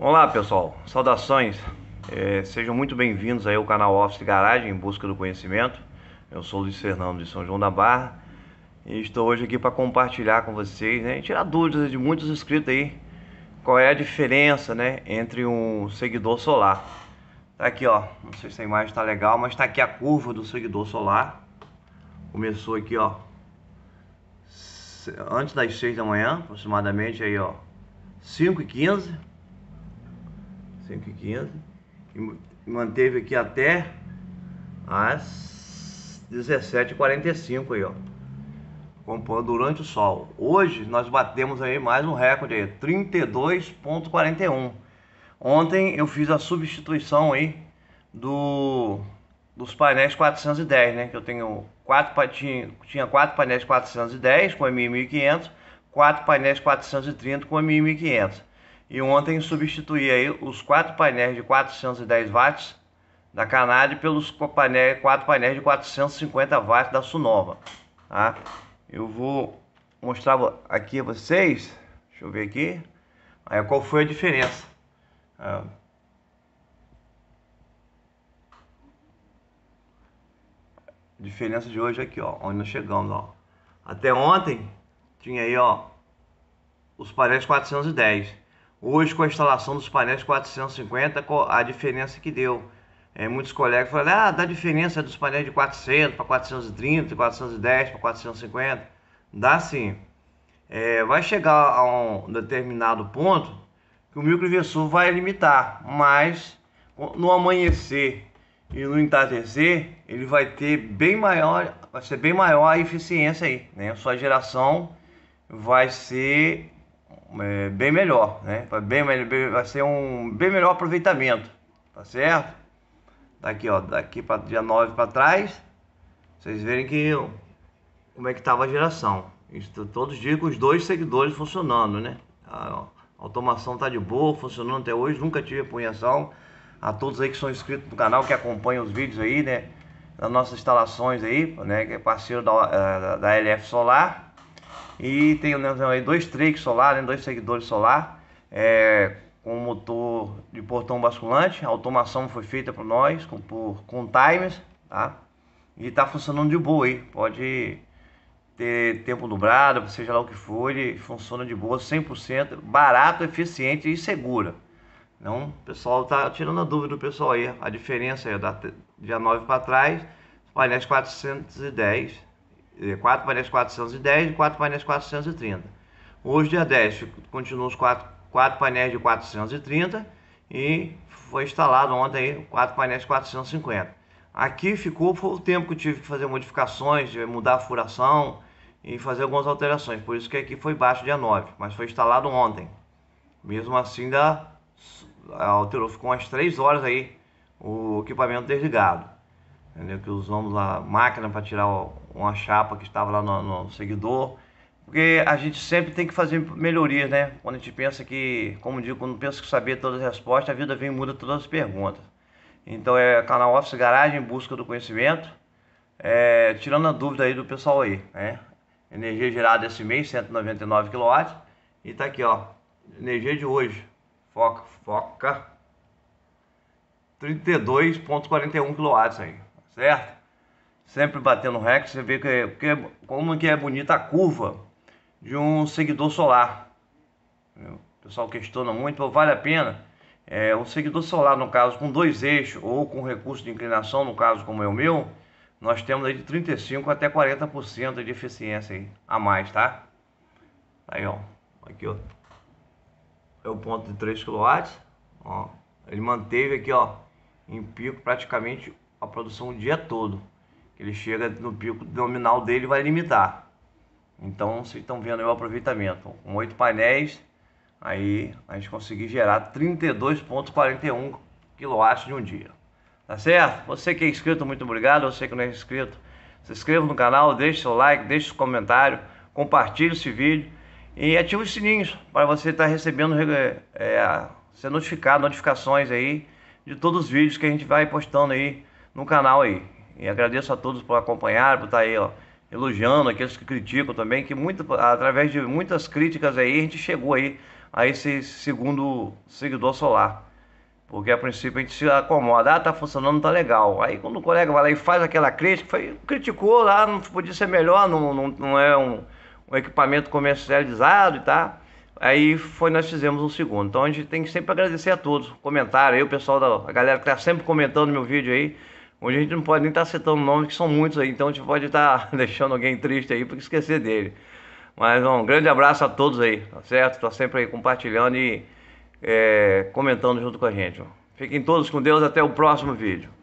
Olá pessoal, saudações, é, sejam muito bem-vindos aí ao canal Office Garagem em busca do conhecimento. Eu sou Luiz Fernando de São João da Barra e estou hoje aqui para compartilhar com vocês né, e tirar dúvidas de muitos inscritos aí qual é a diferença né, entre um seguidor solar. Tá aqui ó, não sei se a imagem está legal, mas está aqui a curva do seguidor solar. Começou aqui ó, antes das 6 da manhã aproximadamente aí ó, 5 e 15 5,15. E manteve aqui até as 17h45 aí, ó. Comprou durante o sol. Hoje nós batemos aí mais um recorde aí, 32.41. Ontem eu fiz a substituição aí do dos painéis 410, né? Que eu tenho quatro tinha, tinha quatro painéis 410 com a 1500, quatro painéis 430 com a 1500. E ontem substituí aí os quatro painéis de 410 watts da Canade pelos painéis, quatro painéis de 450 watts da Sunova. Tá? Eu vou mostrar aqui a vocês, deixa eu ver aqui, aí qual foi a diferença. A ah. diferença de hoje é aqui, ó, onde nós chegamos, ó. Até ontem tinha aí, ó, os painéis 410. Hoje, com a instalação dos painéis 450, a diferença que deu. É, muitos colegas falaram, ah, dá diferença dos painéis de 400 para 430, 410 para 450. Dá sim. É, vai chegar a um determinado ponto que o microinversor vai limitar, mas no amanhecer e no entardecer ele vai ter bem maior, vai ser bem maior a eficiência aí, né? A sua geração vai ser é, bem melhor, né? Bem, bem, vai ser um bem melhor aproveitamento, tá certo? Daqui, ó, daqui para dia 9 para trás, vocês verem que como é que estava a geração. Isso, todos os dias com os dois seguidores funcionando, né? A, automação tá de boa, funcionando até hoje, nunca tive apunhação. A todos aí que são inscritos no canal, que acompanham os vídeos aí, né? Das nossas instalações aí, né? Que é parceiro da, eh, da, da LF Solar e tem né, dois tricks solar, né, dois seguidores solar, é, com motor de portão basculante. A automação foi feita por nós, com, por, com timers, tá? E tá funcionando de boa aí. Pode ter tempo dobrado, seja lá o que for, ele funciona de boa, 100%, barato, eficiente e segura. Então, o pessoal tá tirando a dúvida do pessoal aí, a diferença é da dia 9 para trás, painéis 410 4 painéis 410 e 4 painéis 430. Hoje, dia 10, continuam os 4, 4 painéis de 430 e foi instalado ontem 4 painéis 450. Aqui ficou foi o tempo que eu tive que fazer modificações, eh, mudar a furação e fazer algumas alterações. Por isso que aqui foi baixo dia 9, mas foi instalado ontem. Mesmo assim, da alterou, ficou umas 3 horas aí o equipamento desligado. Entendeu? Que usamos a máquina para tirar o, uma chapa que estava lá no, no seguidor, porque a gente sempre tem que fazer melhorias, né? Quando a gente pensa que, como digo, quando pensa que saber todas as respostas, a vida vem e muda todas as perguntas. Então é canal Office Garagem, busca do conhecimento, é, tirando a dúvida aí do pessoal aí, né? Energia gerada esse mês, 199 kW, e tá aqui, ó, energia de hoje, foca, foca, 32.41 kW aí, certo? sempre batendo recorde, você vê que, é, que é, como que é bonita a curva de um seguidor solar. O pessoal questiona muito, vale a pena? É, o seguidor solar, no caso, com dois eixos ou com recurso de inclinação, no caso como é o meu, nós temos aí de 35 até 40% de eficiência aí, a mais, tá? Aí, ó, aqui, ó, é o ponto de 3 kW, ó, ele manteve aqui, ó, em pico praticamente a produção o dia todo. Ele chega no pico nominal dele vai limitar. Então, vocês estão vendo aí o aproveitamento. Com oito painéis, aí a gente conseguiu gerar 32,41 kW de um dia. Tá certo? Você que é inscrito, muito obrigado. Você que não é inscrito, se inscreva no canal, deixe seu like, deixe seu comentário, compartilhe esse vídeo e ative os sininhos para você estar tá recebendo, é, ser notificado, notificações aí de todos os vídeos que a gente vai postando aí no canal aí. E agradeço a todos por acompanhar, por estar aí, ó, elogiando aqueles que criticam também, que muito, através de muitas críticas aí, a gente chegou aí a esse segundo seguidor solar. Porque a princípio a gente se acomoda, ah, tá funcionando, tá legal. Aí quando o colega vai lá e faz aquela crítica, foi, criticou lá, não podia ser melhor, não, não, não é um, um equipamento comercializado e tá. Aí foi nós fizemos um segundo. Então a gente tem que sempre agradecer a todos. Comentário aí, o pessoal da a galera que tá sempre comentando meu vídeo aí. Hoje a gente não pode nem estar tá citando nomes que são muitos aí, então a gente pode estar tá deixando alguém triste aí porque esquecer dele. Mas um grande abraço a todos aí, tá certo? Tá sempre aí compartilhando e é, comentando junto com a gente. Fiquem todos com Deus, até o próximo vídeo.